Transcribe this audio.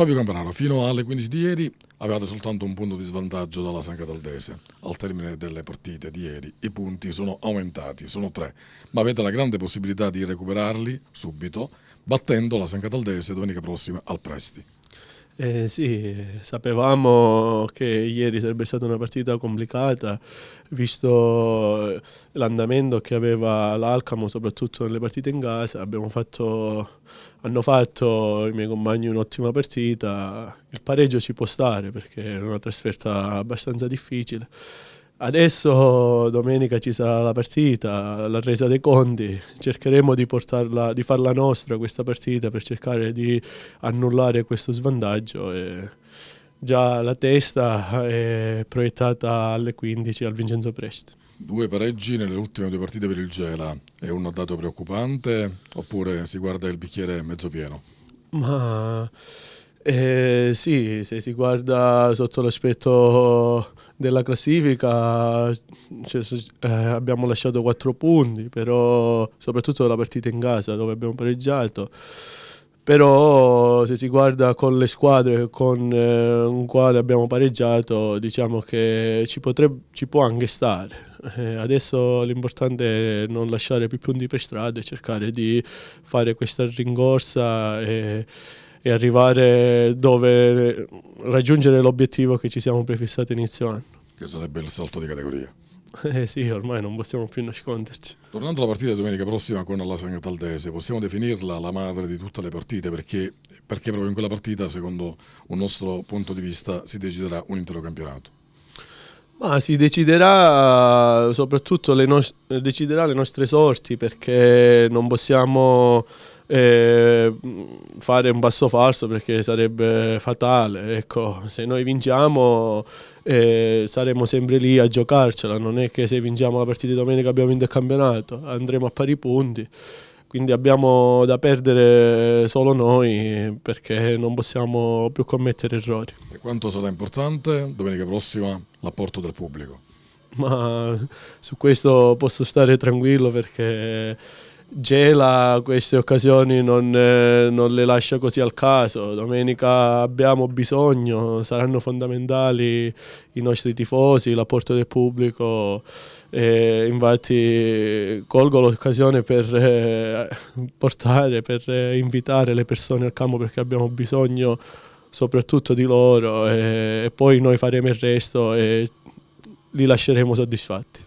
Fabio Campanaro fino alle 15 di ieri avevate soltanto un punto di svantaggio dalla San Cataldese. Al termine delle partite di ieri i punti sono aumentati, sono tre, ma avete la grande possibilità di recuperarli subito battendo la San Cataldese domenica prossima al Presti. Eh, sì, sapevamo che ieri sarebbe stata una partita complicata, visto l'andamento che aveva l'Alcamo, soprattutto nelle partite in casa. Fatto, hanno fatto i miei compagni un'ottima partita. Il pareggio ci può stare perché è una trasferta abbastanza difficile. Adesso domenica ci sarà la partita, la resa dei conti, cercheremo di, portarla, di farla nostra questa partita per cercare di annullare questo svantaggio. E già la testa è proiettata alle 15 al Vincenzo Presti. Due pareggi nelle ultime due partite per il Gela, è un dato preoccupante oppure si guarda il bicchiere mezzo pieno? Ma... Eh, sì, se si guarda sotto l'aspetto della classifica cioè, eh, abbiamo lasciato quattro punti, però soprattutto la partita in casa dove abbiamo pareggiato. Però se si guarda con le squadre con eh, quale abbiamo pareggiato, diciamo che ci, potrebbe, ci può anche stare. Eh, adesso l'importante è non lasciare più punti per strada e cercare di fare questa ringorsa. E, e arrivare dove raggiungere l'obiettivo che ci siamo prefissati inizio anno. Che sarebbe il salto di categoria. Eh sì, ormai non possiamo più nasconderci. Tornando alla partita di domenica prossima con la Taldese, possiamo definirla la madre di tutte le partite perché, perché proprio in quella partita, secondo un nostro punto di vista, si deciderà un intero campionato. Ma si deciderà soprattutto le, no deciderà le nostre sorti perché non possiamo eh, fare un passo falso perché sarebbe fatale. Ecco, se noi vinciamo eh, saremo sempre lì a giocarcela, non è che se vinciamo la partita di domenica abbiamo vinto il campionato, andremo a pari punti. Quindi abbiamo da perdere solo noi perché non possiamo più commettere errori. E quanto sarà importante domenica prossima l'apporto del pubblico? Ma su questo posso stare tranquillo perché Gela queste occasioni non, eh, non, le lascia così al caso. Domenica abbiamo bisogno, saranno fondamentali i nostri tifosi, l'apporto del pubblico. Eh, infatti colgo l'occasione per eh, portare, per eh, invitare le persone al campo perché abbiamo bisogno soprattutto di loro e, eh, e poi noi faremo il resto e li lasceremo soddisfatti.